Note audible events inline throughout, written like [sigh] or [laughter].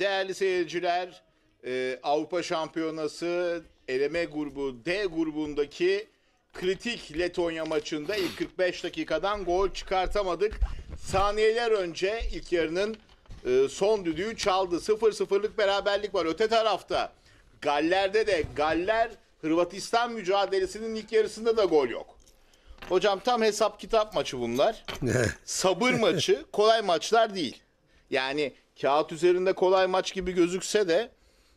değerli seyirciler e, Avrupa Şampiyonası eleme grubu D grubundaki kritik Letonya maçında ilk 45 dakikadan gol çıkartamadık. Saniyeler önce ilk yarının e, son düdüğü çaldı. 0-0'lık beraberlik var. Öte tarafta Galler'de de Galler Hırvatistan mücadelesinin ilk yarısında da gol yok. Hocam tam hesap kitap maçı bunlar. [laughs] Sabır maçı kolay maçlar değil. Yani kağıt üzerinde kolay maç gibi gözükse de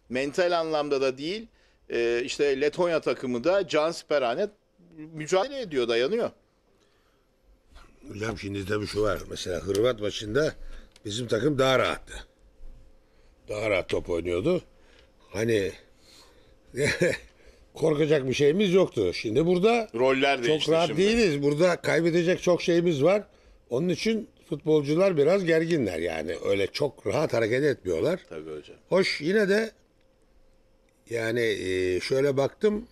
mental anlamda da değil. E, işte Letonya takımı da can siperhane mücadele ediyor, dayanıyor. Hocam şimdi tabii şu var. Mesela Hırvat maçında bizim takım daha rahattı. Daha rahat top oynuyordu. Hani [laughs] korkacak bir şeyimiz yoktu. Şimdi burada roller çok rahat şimdi. değiliz. Burada kaybedecek çok şeyimiz var. Onun için futbolcular biraz gerginler yani. Öyle çok rahat hareket etmiyorlar. Tabii hocam. Hoş yine de yani e, şöyle baktım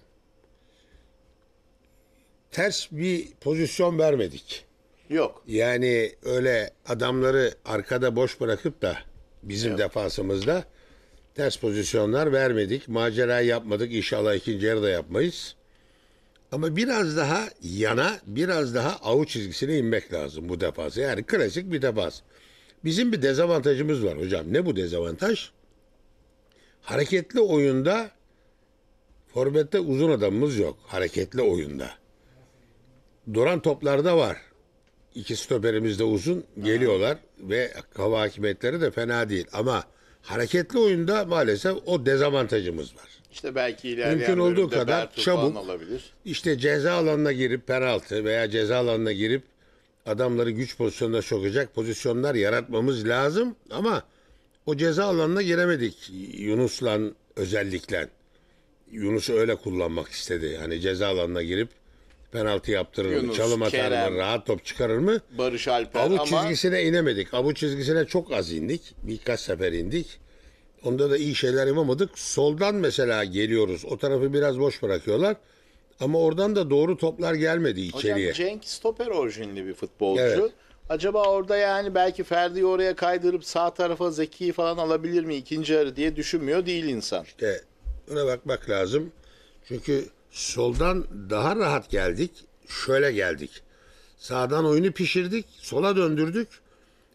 ters bir pozisyon vermedik. Yok. Yani öyle adamları arkada boş bırakıp da bizim Yok. defansımızda ters pozisyonlar vermedik. Macera yapmadık. İnşallah ikinci yarıda yapmayız. Ama biraz daha yana, biraz daha avuç çizgisine inmek lazım bu defası. Yani klasik bir defans. Bizim bir dezavantajımız var hocam. Ne bu dezavantaj? Hareketli oyunda Forvet'te uzun adamımız yok hareketli oyunda. Duran toplarda var. İki stoperimiz de uzun geliyorlar ve hava hakimiyetleri de fena değil. Ama hareketli oyunda maalesef o dezavantajımız var. İşte belki ilerleyen mümkün olduğu kadar çabuk olabilir. İşte ceza alanına girip penaltı veya ceza alanına girip adamları güç pozisyonuna sokacak pozisyonlar yaratmamız lazım ama o ceza alanına giremedik Yunus'la özellikle. Yunus öyle kullanmak istedi. Hani ceza alanına girip penaltı yaptırır Yunus, mı, çalım atar Kerem, mı, rahat top çıkarır mı? Barış Alper Avu ama... çizgisine inemedik. Avu çizgisine çok az indik. Birkaç sefer indik. Onda da iyi şeyler yapamadık. Soldan mesela geliyoruz. O tarafı biraz boş bırakıyorlar. Ama oradan da doğru toplar gelmedi içeriye. Hocam Cenk stoper orijinli bir futbolcu. Evet. Acaba orada yani belki Ferdi'yi oraya kaydırıp sağ tarafa Zeki'yi falan alabilir mi ikinci yarı diye düşünmüyor değil insan. İşte buna bakmak lazım. Çünkü soldan daha rahat geldik. Şöyle geldik. Sağdan oyunu pişirdik. Sola döndürdük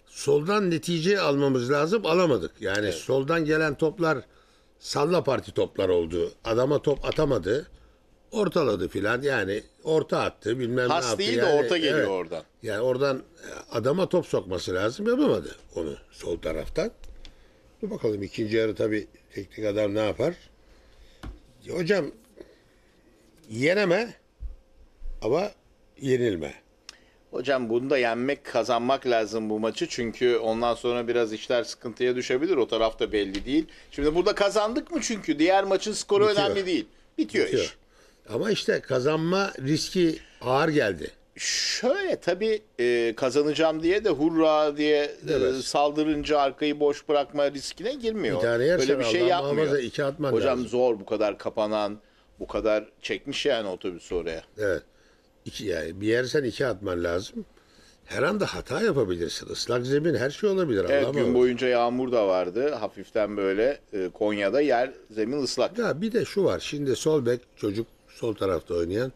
soldan netice almamız lazım alamadık. Yani evet. soldan gelen toplar salla parti toplar oldu. Adama top atamadı. Ortaladı filan yani orta attı bilmem Has ne yaptı. değil yani, de orta geliyor evet. oradan. Yani oradan e, adama top sokması lazım yapamadı onu sol taraftan. Dur bakalım ikinci yarı tabii teknik adam ne yapar? Hocam yeneme ama yenilme. Hocam bunu da yenmek, kazanmak lazım bu maçı. Çünkü ondan sonra biraz işler sıkıntıya düşebilir. O taraf da belli değil. Şimdi burada kazandık mı çünkü? Diğer maçın skoru Bitiyor. önemli değil. Bitiyor, Bitiyor. iş. Ama işte kazanma riski ağır geldi. Şöyle tabii e, kazanacağım diye de hurra diye e, saldırınca arkayı boş bırakma riskine girmiyor. Bir Böyle bir şey yapmıyor. iki atman Hocam lazım. zor bu kadar kapanan, bu kadar çekmiş yani otobüs oraya. Evet iki, yani bir yersen iki atman lazım. Her anda hata yapabilirsin. Islak zemin her şey olabilir. Evet Allah'ım gün olur. boyunca yağmur da vardı. Hafiften böyle e, Konya'da yer zemin ıslak. Ya bir de şu var. Şimdi sol bek çocuk sol tarafta oynayan.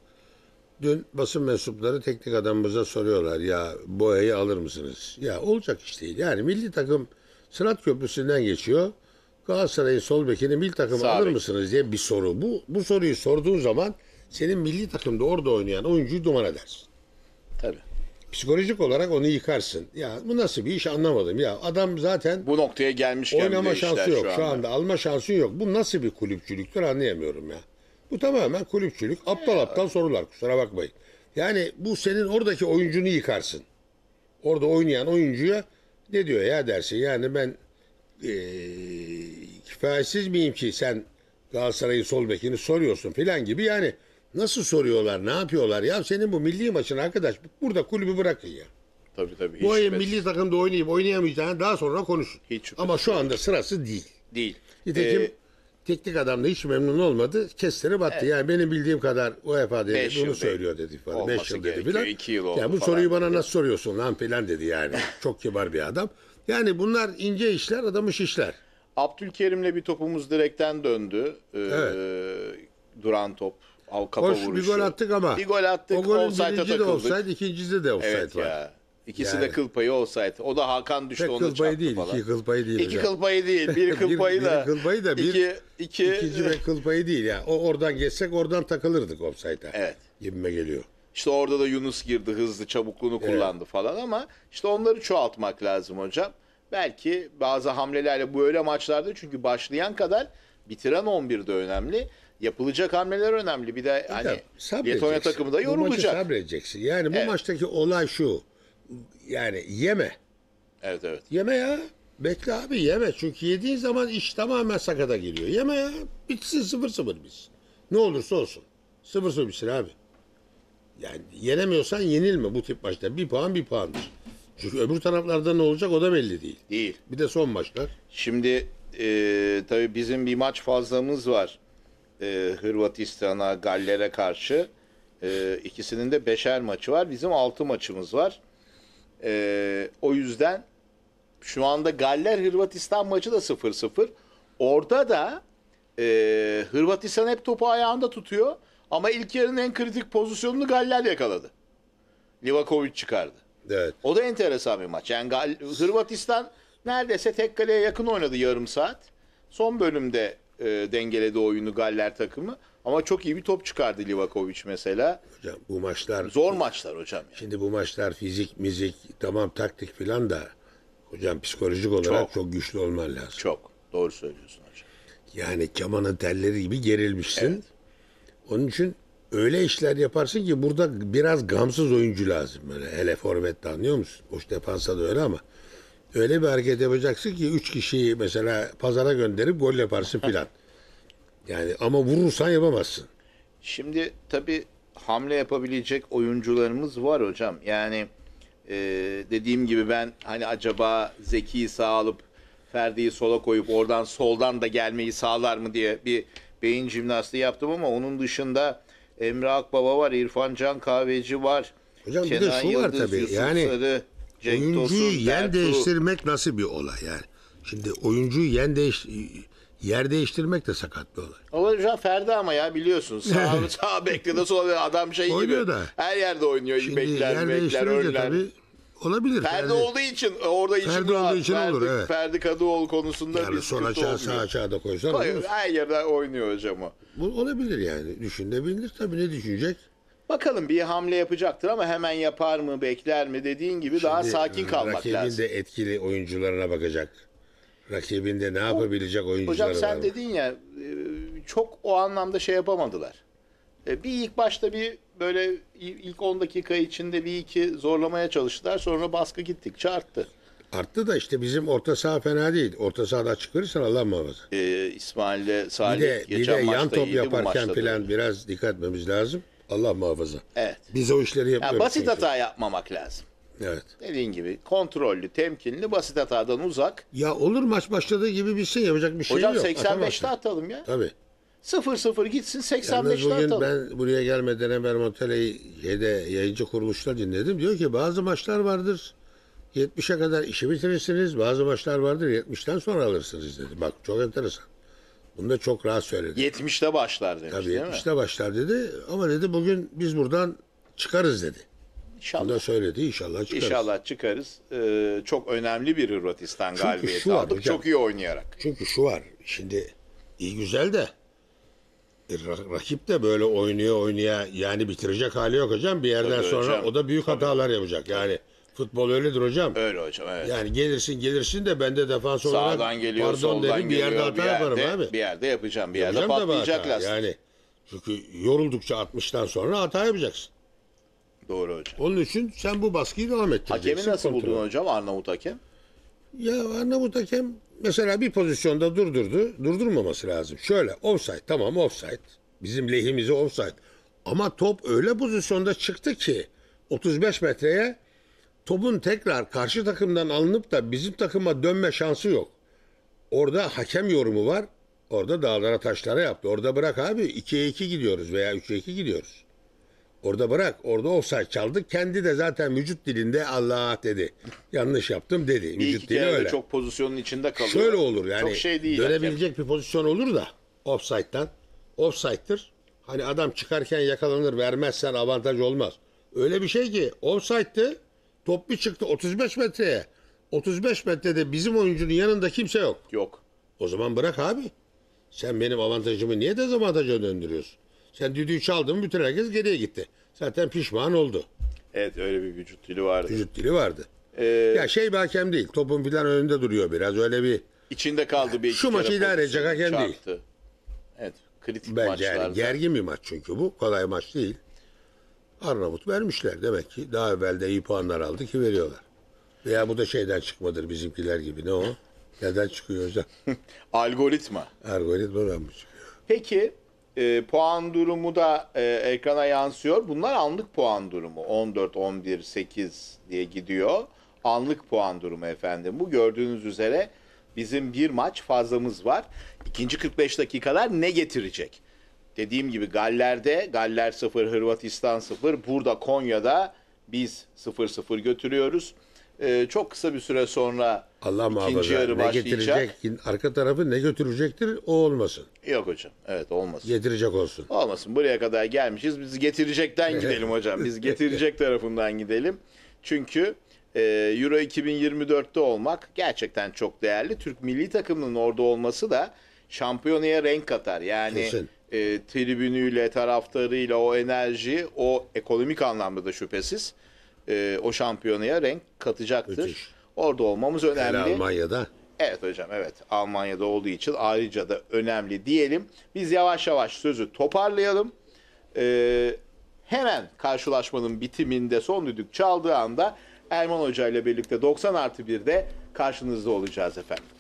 Dün basın mensupları teknik adamımıza soruyorlar ya boyayı alır mısınız? Ya olacak iş değil. Yani milli takım Sırat Köprüsü'nden geçiyor. Galatasaray'ın sol bekini milli takım alır bek. mısınız diye bir soru. Bu bu soruyu sorduğun zaman senin milli takımda orada oynayan oyuncuyu duman edersin. Tabii. Psikolojik olarak onu yıkarsın. Ya bu nasıl bir iş anlamadım. Ya adam zaten Bu noktaya gelmiş oynama şansı yok. Şu anda. alma şansın yok. Bu nasıl bir kulüpçülüktür anlayamıyorum ya. Bu tamamen kulüpçülük. Aptal aptal sorular kusura bakmayın. Yani bu senin oradaki oyuncunu yıkarsın. Orada oynayan oyuncuya ne diyor ya dersin. Yani ben eee kifayetsiz miyim ki sen Galatasaray'ın sol bekini soruyorsun filan gibi yani Nasıl soruyorlar, ne yapıyorlar? Ya senin bu milli maçın arkadaş burada kulübü bırakın ya. Tabii tabii. Bu ay şüphesiz. milli takımda oynayıp oynayamayacağını daha sonra konuşun. Hiç Ama şu anda sırası değil. Değil. Nitekim Ee, teknik adam da hiç memnun olmadı. kestleri battı. Yani benim bildiğim kadar o dedi. Beş bunu söylüyor dedi falan. Olması yıl dedi falan. filan. iki yıl oldu Ya bu falan soruyu bana dedi. nasıl soruyorsun lan falan dedi yani. [laughs] Çok kibar bir adam. Yani bunlar ince işler, adamış işler. Abdülkerim'le bir topumuz direkten döndü. Ee, Duran top av kafa Hoş vuruşu. bir gol attık ama. Bir gol attık. O golün birinci de offside, ikincisi de offside evet var. Ya. İkisi yani. de kıl payı olsaydı. O da Hakan düştü Pek onu çarptı değil, falan. İki kıl payı değil. İki yani. kıl payı değil. Bir [laughs] kıl payı da. bir kıl payı da. Bir, iki, iki, ikinci ve kıl payı değil. Yani. O oradan geçsek oradan takılırdık offside'a. Evet. Gibime geliyor. İşte orada da Yunus girdi hızlı çabukluğunu evet. kullandı falan ama işte onları çoğaltmak lazım hocam. Belki bazı hamlelerle bu öyle maçlarda çünkü başlayan kadar bitiren 11 de önemli yapılacak hamleler önemli. Bir de e, hani Letonya takımı da yorulacak. Bu sabredeceksin. Yani bu evet. maçtaki olay şu. Yani yeme. Evet evet. Yeme ya. Bekle abi yeme. Çünkü yediğin zaman iş tamamen sakata giriyor. Yeme ya. Bitsin sıfır sıfır biz. Ne olursa olsun. Sıfır sıfır bitsin abi. Yani yenemiyorsan yenilme bu tip maçta. Bir puan bir puandır. Çünkü öbür taraflarda ne olacak o da belli değil. Değil. Bir de son maçlar. Şimdi e, tabii bizim bir maç fazlamız var e, Hırvatistan'a, Galler'e karşı e, ikisinin de beşer maçı var. Bizim altı maçımız var. E, o yüzden şu anda Galler-Hırvatistan maçı da 0-0. Orada da e, Hırvatistan hep topu ayağında tutuyor. Ama ilk yarının en kritik pozisyonunu Galler yakaladı. Livakovic çıkardı. Evet. O da enteresan bir maç. Yani Gal Hırvatistan neredeyse tek kaleye yakın oynadı yarım saat. Son bölümde e, dengeledi oyunu Galler takımı. Ama çok iyi bir top çıkardı Livakovic mesela. Hocam bu maçlar... Zor maçlar hocam. Yani. Şimdi bu maçlar fizik, müzik, tamam taktik falan da hocam psikolojik olarak çok, çok güçlü olman lazım. Çok. Doğru söylüyorsun hocam. Yani kemanın telleri gibi gerilmişsin. Evet. Onun için öyle işler yaparsın ki burada biraz gamsız oyuncu lazım. Böyle hele forvette anlıyor musun? Boş defansa da öyle ama öyle bir hareket yapacaksın ki üç kişiyi mesela pazara gönderip gol yaparsın filan. yani ama vurursan yapamazsın. Şimdi tabi hamle yapabilecek oyuncularımız var hocam. Yani e, dediğim gibi ben hani acaba Zeki'yi sağ alıp Ferdi'yi sola koyup oradan soldan da gelmeyi sağlar mı diye bir beyin jimnastiği yaptım ama onun dışında Emre Akbaba var, İrfan Can Kahveci var. Hocam Kenan bir de şu Yıldız, var tabii Yusuf yani Sarı. Cenk oyuncuyu Tosun, yer Ertuğ... değiştirmek nasıl bir olay yani? Şimdi oyuncuyu yen değiş yer değiştirmek de sakat bir olay. Ama şu an Ferdi ama ya biliyorsunuz. Sağ, [laughs] sağ bekle de sol adam şey oynuyor gibi. Da. Her yerde oynuyor. Şimdi bekler, yer bekler, önler. Tabii olabilir. Ferdi, Ferdi olduğu için e, orada için Ferdi rahat. olduğu için Ferdi, olur evet. Ferdi Kadıoğlu konusunda yani bir son açığa sağ açığa da koysan Hayır, her yerde oynuyor hocam o. Bu olabilir yani. Düşünebilir tabii ne düşünecek? Bakalım bir hamle yapacaktır ama hemen yapar mı, bekler mi dediğin gibi daha sakin ıı, kalmak rakibin lazım. de etkili oyuncularına bakacak. Rakibin de ne yapabilecek oyuncuları Hocam var. sen mı? dedin ya e, çok o anlamda şey yapamadılar. E, bir ilk başta bir böyle ilk 10 dakika içinde bir iki zorlamaya çalıştılar. Sonra baskı gittik çarptı. Arttı da işte bizim orta saha fena değil. Orta sahada açık verirsen Allah muhafaza. E, İsmail'le Bir Salih de, bir de maçta yan top yaparken maçta falan biraz dikkat etmemiz lazım. Allah muhafaza. Evet. Biz o işleri yapıyoruz. Yani basit çünkü. hata yapmamak lazım. Evet. Dediğin gibi kontrollü, temkinli, basit hatadan uzak. Ya olur maç başladığı gibi bitsin şey yapacak bir şey Hocam, yok. Hocam 85'te atalım ya. Tabii. 0-0 gitsin 85'te atalım. bugün ben buraya gelmeden Enver Montele'yi şeyde, yayıncı kuruluşta dinledim. Diyor ki bazı maçlar vardır 70'e kadar işi bitirirsiniz. Bazı maçlar vardır 70'ten sonra alırsınız dedi. Bak çok enteresan. Bunu da çok rahat söyledi. 70'te başlar demiş Tabii değil 70'te mi? başlar dedi ama dedi bugün biz buradan çıkarız dedi. İnşallah. Bunu da söyledi inşallah çıkarız. İnşallah çıkarız. Ee, çok önemli bir Hırvatistan Çünkü galibiyeti şu var hocam. Çok iyi oynayarak. Çünkü şu var şimdi iyi güzel de e, rakip de böyle oynuyor oynaya yani bitirecek hali yok hocam. Bir yerden Tabii sonra hocam. o da büyük hatalar yapacak. Yani Futbol öyledir hocam. Öyle hocam evet. Yani gelirsin gelirsin de bende defans olarak Sağdan geliyor, pardon soldan derim bir yerde geliyor, hata bir yaparım yerde, abi. Bir yerde yapacağım, bir yerde Yapacağım da patlayacak hata. Yani çünkü yoruldukça 60'tan sonra hata yapacaksın. Doğru hocam. Onun için sen bu baskıyı devam ettireceksin. Hakemi nasıl kontrol. buldun hocam Arnavut hakem? Ya Arnavut hakem mesela bir pozisyonda durdurdu. Durdurmaması lazım. Şöyle offside tamam offside. Bizim lehimize offside. Ama top öyle pozisyonda çıktı ki 35 metreye topun tekrar karşı takımdan alınıp da bizim takıma dönme şansı yok. Orada hakem yorumu var. Orada dağlara taşlara yaptı. Orada bırak abi 2'ye 2 gidiyoruz veya 3'e 2 gidiyoruz. Orada bırak. Orada offside çaldı. Kendi de zaten vücut dilinde Allah dedi. Yanlış yaptım dedi. Bir vücut iki dili kere öyle. çok pozisyonun içinde kalıyor. Şöyle olur yani. Çok şey değil. Dönebilecek bir pozisyon olur da offside'dan. Offside'dir. Hani adam çıkarken yakalanır vermezsen avantaj olmaz. Öyle bir şey ki offside'dı Top bir çıktı 35 metreye. 35 metrede bizim oyuncunun yanında kimse yok. Yok. O zaman bırak abi. Sen benim avantajımı niye dezavantaja döndürüyorsun? Sen düdüğü çaldın mı bütün herkes geriye gitti. Zaten pişman oldu. Evet öyle bir vücut dili vardı. Vücut dili vardı. Ee, ya şey bir hakem değil. Topun filan önünde duruyor biraz öyle bir. İçinde kaldı bir Şu maçı idare edecek hakem çarptı. değil. Evet kritik Bence maçlarda. Yani gergin bir maç çünkü bu. Kolay maç değil. Arnavut vermişler. Demek ki daha evvel de iyi puanlar aldı ki veriyorlar. Veya bu da şeyden çıkmadır bizimkiler gibi. Ne o? Neden çıkıyor hocam? [laughs] Algoritma. Algoritmadan mı çıkıyor? Peki e, puan durumu da e, ekrana yansıyor. Bunlar anlık puan durumu. 14, 11, 8 diye gidiyor. Anlık puan durumu efendim. Bu gördüğünüz üzere bizim bir maç fazlamız var. İkinci 45 dakikalar ne getirecek? dediğim gibi Galler'de Galler 0, Hırvatistan 0, burada Konya'da biz 0-0 götürüyoruz. Ee, çok kısa bir süre sonra Allah ikinci yarı başlayacak. getirecek, arka tarafı ne götürecektir o olmasın. Yok hocam. Evet olmasın. Getirecek olsun. Olmasın. Buraya kadar gelmişiz. Biz getirecekten gidelim hocam. Biz [laughs] getirecek tarafından gidelim. Çünkü e, Euro 2024'te olmak gerçekten çok değerli. Türk milli takımının orada olması da şampiyonaya renk katar. Yani Kesin e, tribünüyle, taraftarıyla o enerji, o ekonomik anlamda da şüphesiz e, o şampiyonaya renk katacaktır. Müthiş. Orada olmamız önemli. Hele Almanya'da. Evet hocam evet Almanya'da olduğu için ayrıca da önemli diyelim. Biz yavaş yavaş sözü toparlayalım. Ee, hemen karşılaşmanın bitiminde son düdük çaldığı anda Erman Hoca ile birlikte 90 artı 1'de karşınızda olacağız efendim.